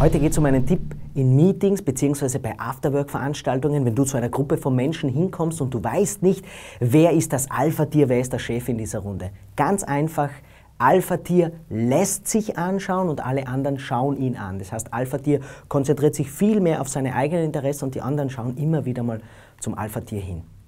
Heute geht es um einen Tipp in Meetings bzw. bei Afterwork-Veranstaltungen, wenn du zu einer Gruppe von Menschen hinkommst und du weißt nicht, wer ist das Alpha-Tier, wer ist der Chef in dieser Runde. Ganz einfach, Alpha-Tier lässt sich anschauen und alle anderen schauen ihn an. Das heißt, Alpha-Tier konzentriert sich viel mehr auf seine eigenen Interessen und die anderen schauen immer wieder mal zum Alpha-Tier hin.